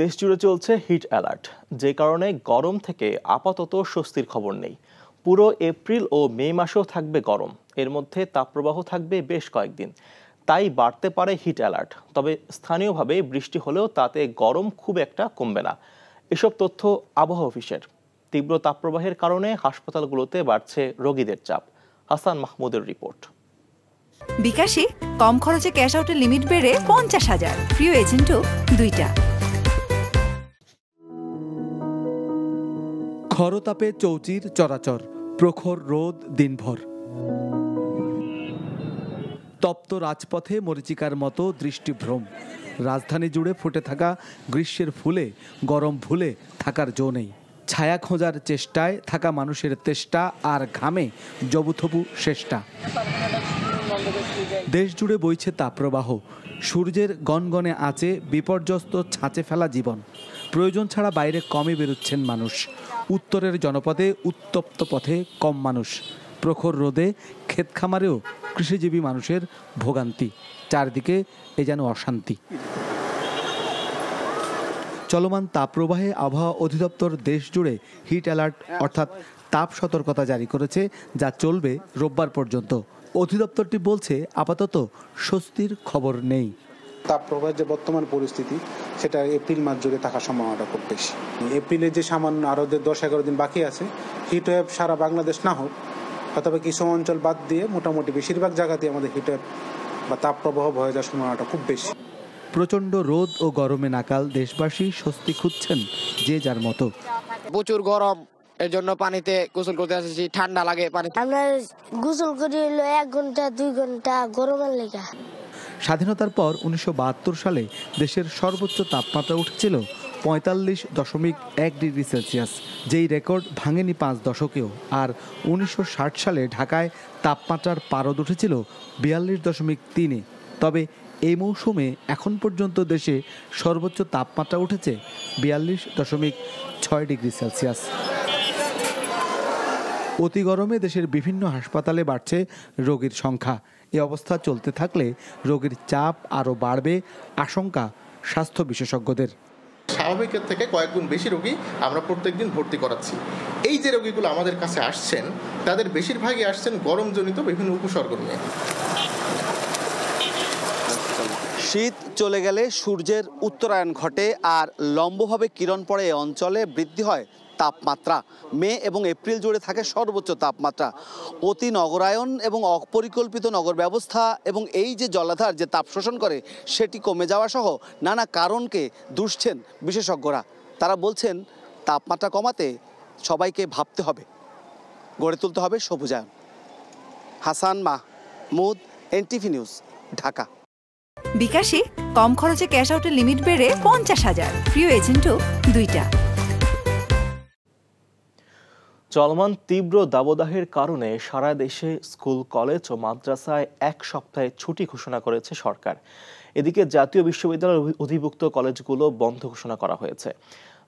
দেশ জুড়ে চলছে হিট অ্যালার্ট যে কারণে গরম থেকে আপাতত স্বস্তির খবর নেই পুরো এপ্রিল ও মে মাসেও থাকবে গরম এর মধ্যে তাপপ্রবাহ থাকবে বেশ কয়েকদিন তাই বাড়তে পারে হিট অ্যালার্ট তবে স্থানীয়ভাবে বৃষ্টি হলেও তাতে গরম খুব একটা কমবে না এসব তথ্য আবহাওয়া অফিসের তীব্র তাপপ্রবাহের কারণে হাসপাতালগুলোতে বাড়ছে রোগীদের চাপ হাসান মাহমুদের রিপোর্ট বিকাশে কম খরচে ক্যাশ আউটের লিমিট বেড়ে পঞ্চাশ হাজার প্রিয় এজেন্টও দুইটা খরতাপে চৌচির চরাচর প্রখর রোদ দিনভর তপ্ত রাজপথে মরিচিকার মতো দৃষ্টিভ্রম রাজধানী জুড়ে ফুটে থাকা গ্রীষ্মের ফুলে গরম ভুলে থাকার জো নেই ছায়া খোঁজার চেষ্টায় থাকা মানুষের তেষ্টা আর ঘামে জবুথবু শেষটা দেশ জুড়ে বইছে তাপ্রবাহ সূর্যের গনগনে আছে বিপর্যস্ত ছাঁচে ফেলা জীবন প্রয়োজন ছাড়া বাইরে কমই বেরোচ্ছেন মানুষ উত্তরের জনপদে উত্তপ্ত পথে কম মানুষ প্রখর রোদে ক্ষেত খামারেও কৃষিজীবী মানুষের ভোগান্তি চারদিকে এ যেন অশান্তি চলমান তাপপ্রবাহে আবহাওয়া অধিদপ্তর দেশ জুড়ে হিট অ্যালার্ট অর্থাৎ তাপ সতর্কতা জারি করেছে যা চলবে রোববার পর্যন্ত অধিদপ্তরটি বলছে আপাতত স্বস্তির খবর নেই তাপ প্রবাহের যে বর্তমান পরিস্থিতি সেটা এপ্রিল মাস জুড়ে থাকার সম্ভাবনাটা খুব বেশি এপ্রিলে যে সামান্য আরও যে দশ এগারো দিন বাকি আছে হিট ওয়েভ সারা বাংলাদেশ না হোক অথবা কিছু অঞ্চল বাদ দিয়ে মোটামুটি বেশিরভাগ জায়গাতে আমাদের হিট ওয়েভ বা তাপ প্রবাহ ভয়ে যাওয়ার সম্ভাবনাটা খুব বেশি প্রচন্ড রোদ ও গরমে নাকাল দেশবাসী স্বস্তি খুঁজছেন যে যার মতো প্রচুর গরম এর জন্য পানিতে গোসল করতে আসেছি ঠান্ডা লাগে পানি আমরা গোসল করি এক ঘন্টা দুই ঘন্টা গরমের লেগে স্বাধীনতার পর উনিশশো সালে দেশের সর্বোচ্চ তাপমাত্রা উঠেছিল পঁয়তাল্লিশ দশমিক এক ডিগ্রি সেলসিয়াস যেই রেকর্ড ভাঙেনি পাঁচ দশকেও আর উনিশশো সালে ঢাকায় তাপমাত্রার পারদ উঠেছিল বিয়াল্লিশ দশমিক তিনে তবে এই মৌসুমে এখন পর্যন্ত দেশে সর্বোচ্চ তাপমাত্রা উঠেছে বিয়াল্লিশ দশমিক ছয় ডিগ্রি সেলসিয়াস অতি গরমে দেশের বিভিন্ন হাসপাতালে বাড়ছে রোগীর সংখ্যা এ অবস্থা চলতে থাকলে রোগীর চাপ আরও বাড়বে আশঙ্কা স্বাস্থ্য বিশেষজ্ঞদের স্বাভাবিকের থেকে কয়েক গুণ বেশি রোগী আমরা প্রত্যেক দিন ভর্তি করাচ্ছি এই যে রোগীগুলো আমাদের কাছে আসছেন তাদের বেশিরভাগই আসছেন গরমজনিত বিভিন্ন উপসর্গ নিয়ে শীত চলে গেলে সূর্যের উত্তরায়ণ ঘটে আর লম্বভাবে কিরণ পড়ে অঞ্চলে বৃদ্ধি হয় তাপমাত্রা মে এবং এপ্রিল জুড়ে থাকে সর্বোচ্চ তাপমাত্রা অতি নগরায়ন এবং অপরিকল্পিত নগর ব্যবস্থা এবং এই যে জলাধার যে তাপ শোষণ করে সেটি কমে যাওয়া সহ নানা কারণকে দুষছেন বিশেষজ্ঞরা তারা বলছেন তাপমাত্রা কমাতে সবাইকে ভাবতে হবে গড়ে তুলতে হবে সবুজায়ন হাসান মাহমুদ এনটিভি নিউজ ঢাকা বিকাশে কম খরচে ক্যাশ আউটের লিমিট বেড়ে পঞ্চাশ হাজার প্রিয় এজেন্টও দুইটা চলমান তীব্র দাবদাহের কারণে সারা দেশে স্কুল কলেজ ও মাদ্রাসায় এক সপ্তাহে ছুটি ঘোষণা করেছে সরকার এদিকে জাতীয় বিশ্ববিদ্যালয়ের অধিভুক্ত কলেজগুলো বন্ধ ঘোষণা করা হয়েছে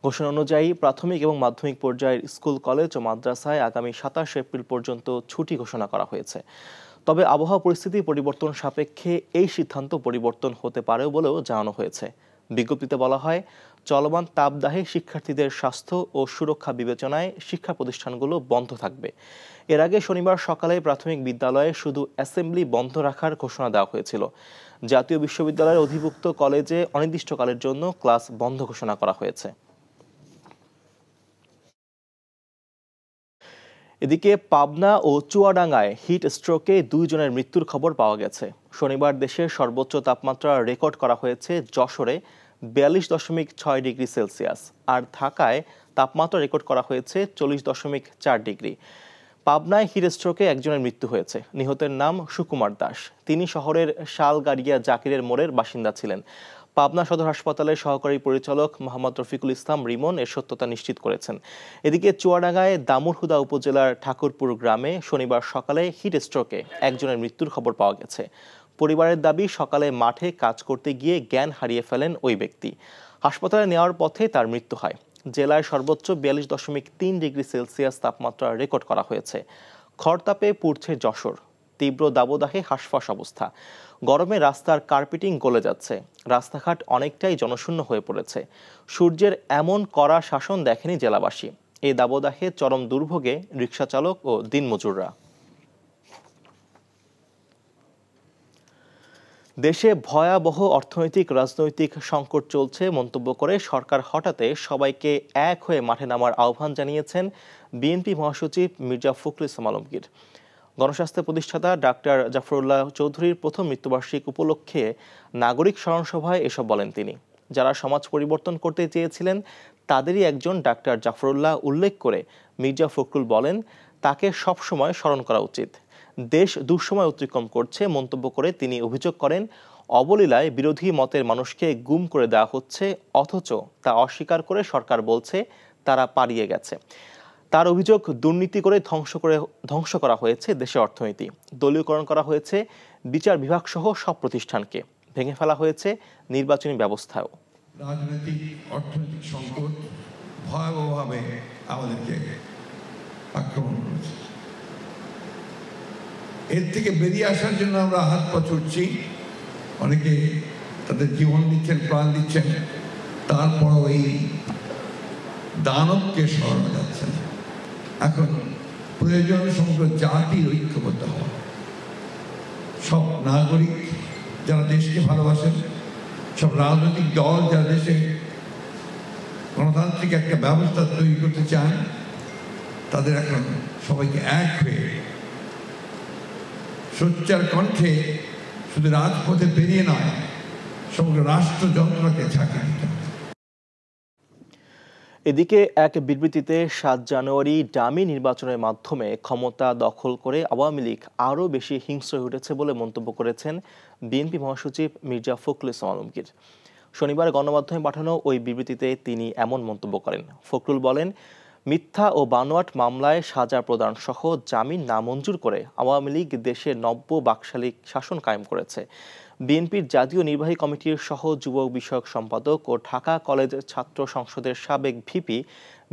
ঘোষণা অনুযায়ী প্রাথমিক এবং মাধ্যমিক পর্যায়ের স্কুল কলেজ ও মাদ্রাসায় আগামী সাতাশ এপ্রিল পর্যন্ত ছুটি ঘোষণা করা হয়েছে তবে আবহাওয়া পরিস্থিতি পরিবর্তন সাপেক্ষে এই সিদ্ধান্ত পরিবর্তন হতে পারে বলেও জানানো হয়েছে বিজ্ঞপ্তিতে বলা হয় চলমান তাপদাহে শিক্ষার্থীদের স্বাস্থ্য ও সুরক্ষা বিবেচনায় শিক্ষা প্রতিষ্ঠানগুলো বন্ধ থাকবে এর আগে শনিবার সকালে প্রাথমিক বিদ্যালয়ে শুধু অ্যাসেম্বলি বন্ধ রাখার ঘোষণা দেওয়া হয়েছিল জাতীয় বিশ্ববিদ্যালয়ের অধিভুক্ত কলেজে অনির্দিষ্টকালের জন্য ক্লাস বন্ধ ঘোষণা করা হয়েছে এদিকে পাবনা ও চুয়াডাঙ্গায় হিট স্ট্রোকে দুইজনের মৃত্যুর খবর পাওয়া গেছে শনিবার দেশের সর্বোচ্চ তাপমাত্রা রেকর্ড করা হয়েছে যশোরে বিয়াল্লিশ দশমিক ছয় ডিগ্রি সেলসিয়াস আর ঢাকায় তাপমাত্রা রেকর্ড করা হয়েছে চল্লিশ দশমিক চার ডিগ্রি পাবনায় হিট স্ট্রোকে একজনের মৃত্যু হয়েছে নিহতের নাম সুকুমার দাস তিনি শহরের শালগাড়িয়া জাকিরের মোড়ের বাসিন্দা ছিলেন পাবনা সদর হাসপাতালের সহকারী পরিচালক মোহাম্মদ রফিকুল ইসলাম রিমন এর সত্যতা নিশ্চিত করেছেন এদিকে চুয়াডাঙ্গায় দামুরহুদা উপজেলার ঠাকুরপুর গ্রামে শনিবার সকালে হিট স্ট্রোকে একজনের মৃত্যুর খবর পাওয়া গেছে পরিবারের দাবি সকালে মাঠে কাজ করতে গিয়ে জ্ঞান হারিয়ে ফেলেন ওই ব্যক্তি হাসপাতালে নেওয়ার পথে তার মৃত্যু হয় জেলায় সর্বোচ্চ বিয়াল্লিশ দশমিক তিন ডিগ্রি সেলসিয়াস তাপমাত্রা রেকর্ড করা হয়েছে খড়তাপে পুড়ছে যশোর তীব্র দাবদাহে হাসফাস অবস্থা গরমে রাস্তার কার্পেটিং গলে যাচ্ছে রাস্তাঘাট অনেকটাই জনশূন্য হয়ে পড়েছে সূর্যের এমন কড়া শাসন দেখেনি জেলাবাসী এই দাবদাহে চরম দুর্ভোগে রিক্সাচালক ও দিনমজুররা দেশে ভয়াবহ অর্থনৈতিক রাজনৈতিক সংকট চলছে মন্তব্য করে সরকার হঠাতে সবাইকে এক হয়ে মাঠে নামার আহ্বান জানিয়েছেন বিএনপি মহাসচিব মির্জা ফখরুল ইসলাম আলমগীর গণস্বাস্থ্য প্রতিষ্ঠাতা ডাক্তার জাফরুল্লাহ চৌধুরীর প্রথম মৃত্যুবার্ষিক উপলক্ষে নাগরিক স্মরণসভায় এসব বলেন তিনি যারা সমাজ পরিবর্তন করতে চেয়েছিলেন তাদেরই একজন ডাক্তার জাফরুল্লাহ উল্লেখ করে মির্জা ফখরুল বলেন তাকে সবসময় স্মরণ করা উচিত দেশ দুঃসময় অতিক্রম করছে মন্তব্য করে তিনি অভিযোগ করেন অবলীলায় বিরোধী মতের মানুষকে গুম করে দেওয়া হচ্ছে অথচ তা অস্বীকার করে সরকার বলছে তারা পারিয়ে গেছে তার অভিযোগ দুর্নীতি করে ধ্বংস করে ধ্বংস করা হয়েছে দেশের অর্থনীতি দলীয়করণ করা হয়েছে বিচার বিভাগ সহ সব প্রতিষ্ঠানকে ভেঙে ফেলা হয়েছে নির্বাচনী ব্যবস্থাও রাজনৈতিক অর্থনৈতিক সংকট ভয়াবহভাবে আমাদেরকে আক্রমণ করেছে এর থেকে বেরিয়ে আসার জন্য আমরা হাত পা ছুটছি অনেকে তাদের জীবন দিচ্ছেন প্রাণ দিচ্ছেন তারপরও এই দানবকে সরানো যাচ্ছে না এখন প্রয়োজন সমগ্র জাতির ঐক্যবদ্ধ হওয়া সব নাগরিক যারা দেশকে ভালোবাসেন সব রাজনৈতিক দল যারা দেশে গণতান্ত্রিক একটা ব্যবস্থা তৈরি করতে চান তাদের এখন সবাইকে এক হয়ে সোচ্চার কণ্ঠে শুধু রাজপথে বেরিয়ে নয় সমগ্র যন্ত্রকে ঝাঁকি দিতে এদিকে এক বিবৃতিতে সাত জানুয়ারি ডামি নির্বাচনের মাধ্যমে ক্ষমতা দখল করে আওয়ামী লীগ আরও বেশি হিংস্র হয়ে উঠেছে বলে মন্তব্য করেছেন বিএনপি মহাসচিব মির্জা ফখরুল ইসলাম আলমগীর শনিবার গণমাধ্যমে পাঠানো ওই বিবৃতিতে তিনি এমন মন্তব্য করেন ফখরুল বলেন মিথ্যা ও বানোয়াট মামলায় সাজা প্রদান সহ জামিন নামঞ্জুর করে আওয়ামী লীগ দেশে নব্য বাকশালী শাসন কায়েম করেছে বিএনপির জাতীয় নির্বাহী কমিটির সহ যুবক বিষয়ক সম্পাদক ও ঢাকা কলেজ ছাত্র সংসদের সাবেক ভিপি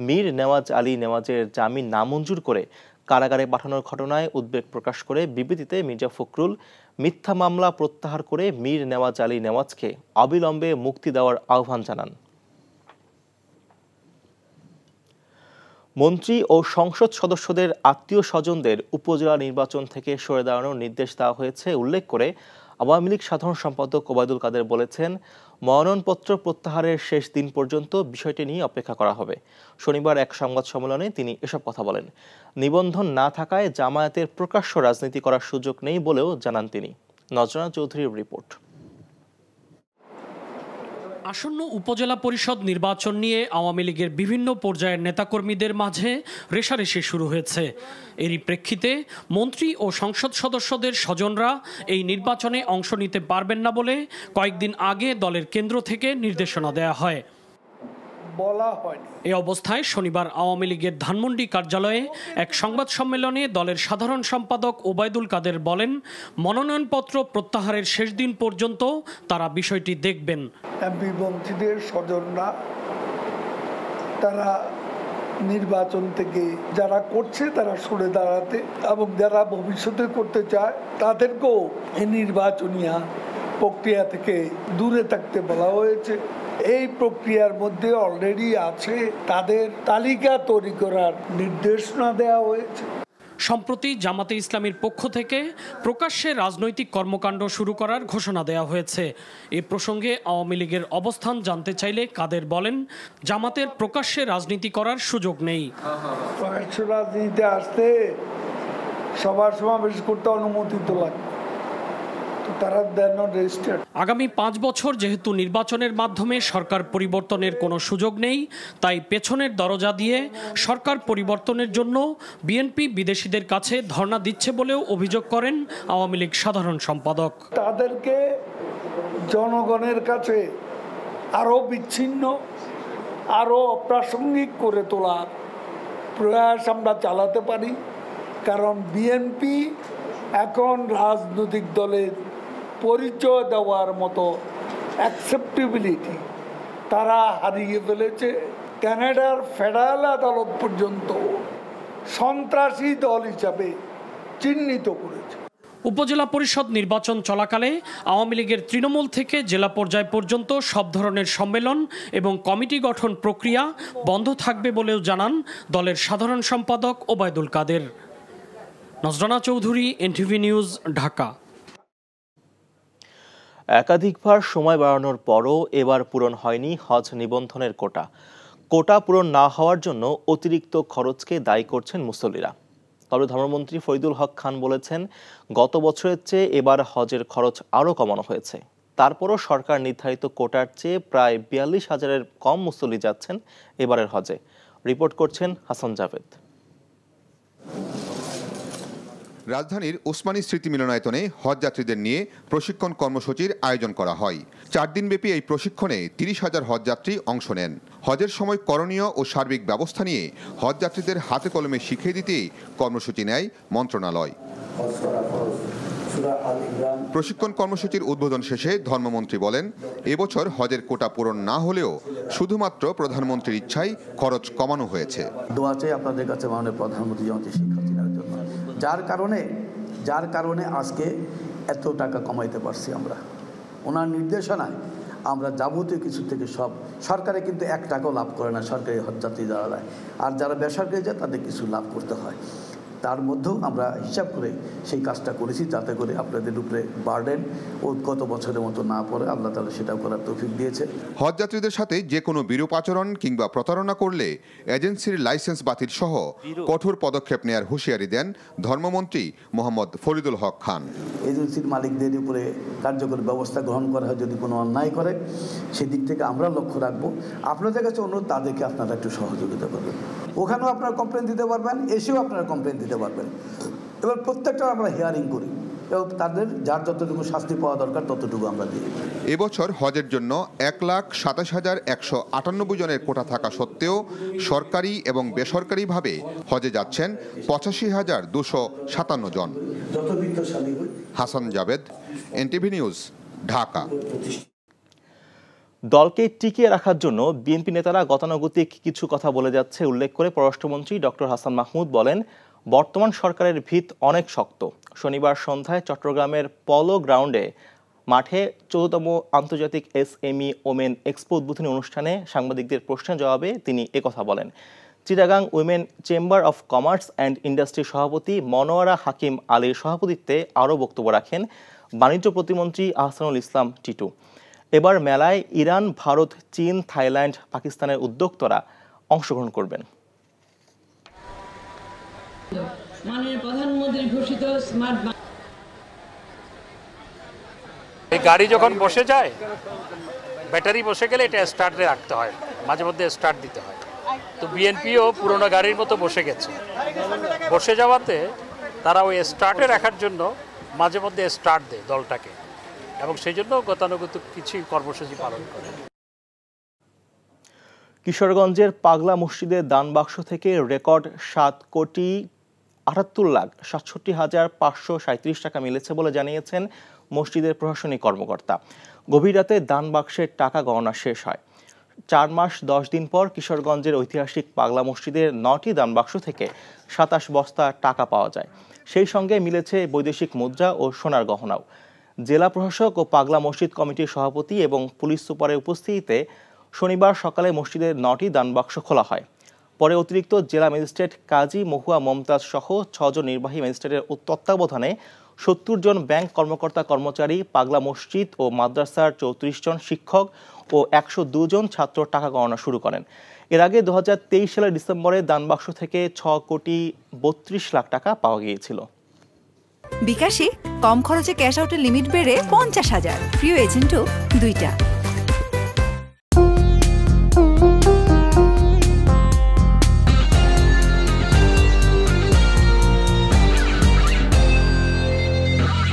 মীর নেওয়াজ আলী নেওয়াজের জামিন নামঞ্জুর করে কারাগারে পাঠানোর ঘটনায় উদ্বেগ প্রকাশ করে বিবৃতিতে মির্জা ফখরুল মিথ্যা মামলা প্রত্যাহার করে মীর নেওয়াজ আলী নেওয়াজকে অবিলম্বে মুক্তি দেওয়ার আহ্বান জানান মন্ত্রী ও সংসদ সদস্যদের আত্মীয় স্বজনদের উপজেলা নির্বাচন থেকে সরে দাঁড়ানোর নির্দেশ দেওয়া হয়েছে উল্লেখ করে আওয়ামী লীগ সাধারণ সম্পাদক ওবায়দুল কাদের বলেছেন মনোনয়নপত্র প্রত্যাহারের শেষ দিন পর্যন্ত বিষয়টি নিয়ে অপেক্ষা করা হবে শনিবার এক সংবাদ সম্মেলনে তিনি এসব কথা বলেন নিবন্ধন না থাকায় জামায়াতের প্রকাশ্য রাজনীতি করার সুযোগ নেই বলেও জানান তিনি নজরা চৌধুরীর রিপোর্ট আসন্ন উপজেলা পরিষদ নির্বাচন নিয়ে আওয়ামী লীগের বিভিন্ন পর্যায়ের নেতাকর্মীদের মাঝে রেশারেশি শুরু হয়েছে এরই প্রেক্ষিতে মন্ত্রী ও সংসদ সদস্যদের স্বজনরা এই নির্বাচনে অংশ নিতে পারবেন না বলে কয়েকদিন আগে দলের কেন্দ্র থেকে নির্দেশনা দেয়া হয় বলা হয়নি এ অবস্থায় শনিবার আওয়ামী লীগের ধানমন্ডি কার্যালয়ে এক সংবাদ সম্মেলনে দলের সাধারণ সম্পাদক ওবায়দুল কাদের বলেন মনোনয়নপত্র প্রত্যাহারের শেষ দিন পর্যন্ত তারা বিষয়টি দেখবেন এমপি স্বজনরা তারা নির্বাচন থেকে যারা করছে তারা সরে দাঁড়াতে এবং যারা ভবিষ্যতে করতে চায় তাদেরকেও এই নির্বাচনীয় প্রক্রিয়া থেকে দূরে থাকতে বলা হয়েছে এই প্রক্রিয়ার মধ্যে অলরেডি আছে তাদের তালিকা তৈরি করার নির্দেশনা দেওয়া হয়েছে সম্প্রতি জামাতে ইসলামীর পক্ষ থেকে প্রকাশ্যে রাজনৈতিক কর্মকাণ্ড শুরু করার ঘোষণা দেওয়া হয়েছে এ প্রসঙ্গে আওয়ামী লীগের অবস্থান জানতে চাইলে কাদের বলেন জামাতের প্রকাশ্যে রাজনীতি করার সুযোগ নেই রাজনীতিতে আসতে সবার সমাবেশ করতে অনুমতি তো লাগবে তারা রেজিস্টার্ড আগামী পাঁচ বছর যেহেতু নির্বাচনের মাধ্যমে সরকার পরিবর্তনের কোনো সুযোগ নেই তাই পেছনের দরজা দিয়ে সরকার পরিবর্তনের জন্য বিএনপি বিদেশিদের কাছে ধর্ণা দিচ্ছে বলেও অভিযোগ করেন আওয়ামী লীগ সাধারণ সম্পাদক তাদেরকে জনগণের কাছে আরও বিচ্ছিন্ন আরও অপ্রাসঙ্গিক করে তোলার প্রয়াস আমরা চালাতে পারি কারণ বিএনপি এখন রাজনৈতিক দলের পরিচয় দেওয়ার মতো অ্যাকসেপ্টেবিলিটি তারা হারিয়ে ফেলেছে ক্যানাডার ফেডারেল আদালত পর্যন্ত সন্ত্রাসী দল হিসাবে চিহ্নিত করেছে উপজেলা পরিষদ নির্বাচন চলাকালে আওয়ামী লীগের তৃণমূল থেকে জেলা পর্যায় পর্যন্ত সব ধরনের সম্মেলন এবং কমিটি গঠন প্রক্রিয়া বন্ধ থাকবে বলেও জানান দলের সাধারণ সম্পাদক ওবায়দুল কাদের নজরানা চৌধুরী এনটিভি নিউজ ঢাকা একাধিকবার সময় বাড়ানোর পরও এবার পূরণ হয়নি হজ নিবন্ধনের কোটা কোটা পূরণ না হওয়ার জন্য অতিরিক্ত খরচকে দায়ী করছেন মুসল্লিরা তবে ধর্মমন্ত্রী ফরিদুল হক খান বলেছেন গত বছরের চেয়ে এবার হজের খরচ আরও কমানো হয়েছে তারপরও সরকার নির্ধারিত কোটার চেয়ে প্রায় বিয়াল্লিশ হাজারের কম মুসল্লি যাচ্ছেন এবারের হজে রিপোর্ট করছেন হাসান জাভেদ রাজধানীর ওসমানী স্মৃতি মিলনায়তনে হজযাত্রীদের নিয়ে প্রশিক্ষণ কর্মসূচির আয়োজন করা হয় চার দিনব্যাপী এই প্রশিক্ষণে তিরিশ হাজার হজযাত্রী অংশ নেন হজের সময় করণীয় ও সার্বিক ব্যবস্থা নিয়ে হজযাত্রীদের হাতে কলমে শিখিয়ে দিতে কর্মসূচি নেয় মন্ত্রণালয় প্রশিক্ষণ কর্মসূচির উদ্বোধন শেষে ধর্মমন্ত্রী বলেন এবছর হজের কোটা পূরণ না হলেও শুধুমাত্র প্রধানমন্ত্রীর ইচ্ছায় খরচ কমানো হয়েছে দোয়া চাই আপনাদের কাছে মাননীয় প্রধানমন্ত্রী শিক্ষা যার কারণে যার কারণে আজকে এত টাকা কমাইতে পারছি আমরা ওনার নির্দেশনায় আমরা যাবতীয় কিছু থেকে সব সরকারে কিন্তু এক টাকাও লাভ করে না সরকারি হজ যাত্রী যারা আর যারা বেসরকারি যায় তাদের কিছু লাভ করতে হয় তার মধ্যেও আমরা হিসাব করে সেই কাজটা করেছি যাতে করে আপনাদের উপরে বার্ডেন ও গত বছরের মতো না পড়ে আল্লাহ তালা সেটাও করার তৌফিক দিয়েছে যাত্রীদের সাথে যে কোনো বিরূপ আচরণ কিংবা প্রতারণা করলে এজেন্সির লাইসেন্স বাতিল সহ কঠোর পদক্ষেপ নেয়ার হুঁশিয়ারি দেন ধর্মমন্ত্রী মোহাম্মদ ফরিদুল হক খান এজেন্সির মালিকদের উপরে কার্যকর ব্যবস্থা গ্রহণ করা হয় যদি কোনো অন্যায় করে সেদিক থেকে আমরা লক্ষ্য রাখবো আপনাদের কাছে অনুরোধ তাদেরকে আপনারা একটু সহযোগিতা করবেন ওখানেও আপনারা কমপ্লেন দিতে পারবেন এসেও আপনারা কমপ্লেন দিতে পারবেন এবার প্রত্যেকটা আমরা হিয়ারিং করি এবং তাদের যার যতটুকু শাস্তি পাওয়া দরকার ততটুকু আমরা দিই এবছর হজের জন্য এক লাখ সাতাশ হাজার একশো আটানব্বই জনের কোটা থাকা সত্ত্বেও সরকারি এবং বেসরকারিভাবে হজে যাচ্ছেন পঁচাশি হাজার দুশো সাতান্ন জন হাসান জাভেদ এনটিভি নিউজ ঢাকা দলকে টিকিয়ে রাখার জন্য বিএনপি নেতারা গতানুগতিক কিছু কথা বলে যাচ্ছে উল্লেখ করে পররাষ্ট্রমন্ত্রী ডক্টর হাসান মাহমুদ বলেন বর্তমান সরকারের ভিত অনেক শক্ত শনিবার সন্ধ্যায় চট্টগ্রামের পলো গ্রাউন্ডে মাঠে চৌদ্দতম আন্তর্জাতিক S M E women expo উদ্বোধনী অনুষ্ঠানে সাংবাদিকদের প্রশ্নের জবাবে তিনি একথা বলেন Chittagong women chamber of commerce and ইন্ডাস্ট্রির সভাপতি মনোয়ারা হাকিম আলীর সভাপতিত্বে আরও বক্তব্য রাখেন বাণিজ্য প্রতিমন্ত্রী আহসানুল ইসলাম টিটু এবার মেলায় ইরান ভারত চীন থাইল্যান্ড পাকিস্তানের উদ্যোক্তরা অংশগ্রহণ করবেন মাননীয় প্রধানমন্ত্রী ঘোষিত স্মার্ট এই গাড়ি যখন বসে যায় ব্যাটারি বসে গেলে এটা স্টার্টে রাখতে হয় মাঝে মধ্যে স্টার্ট দিতে হয় তো বিএনপিও পুরনো গাড়ির মতো বসে গেছে বসে যাওয়াতে তারা ওই স্টার্টে রাখার জন্য মাঝে মধ্যে স্টার্ট দেয় দলটাকে এবং সেই জন্য গতানুগতিক কিছুই কর্মসূচি পালন করে কিশোরগঞ্জের পাগলা মসজিদের দান বাক্স থেকে রেকর্ড সাত কোটি আটাত্তর লাখ সাতষট্টি হাজার পাঁচশো সাঁত্রিশ টাকা মিলেছে বলে জানিয়েছেন মসজিদের প্রশাসনিক কর্মকর্তা গভীর রাতে দান বাক্সের টাকা গণনা শেষ হয় চার মাস দশ দিন পর কিশোরগঞ্জের ঐতিহাসিক পাগলা মসজিদের নটি দানবাক্স থেকে সাতাশ বস্তা টাকা পাওয়া যায় সেই সঙ্গে মিলেছে বৈদেশিক মুদ্রা ও সোনার গহনাও জেলা প্রশাসক ও পাগলা মসজিদ কমিটির সভাপতি এবং পুলিশ সুপারের উপস্থিতিতে শনিবার সকালে মসজিদের নটি দানবাক্স খোলা হয় পরে অতিরিক্ত জেলা ম্যাজিস্ট্রেট কাজী মহুয়া মমতাজ সহ ছজন নির্বাহী ম্যাজিস্ট্রেটের তত্ত্বাবধানে সত্তর জন ব্যাংক কর্মকর্তা কর্মচারী পাগলা মসজিদ ও মাদ্রাসার চৌত্রিশ জন শিক্ষক ও একশো জন ছাত্র টাকা গণনা শুরু করেন এর আগে দু সালের ডিসেম্বরে দানবাক্স থেকে ছ কোটি বত্রিশ লাখ টাকা পাওয়া গিয়েছিল বিকাশে কম খরচে ক্যাশ আউটের লিমিট বেড়ে পঞ্চাশ হাজার প্রিয় এজেন্টও দুইটা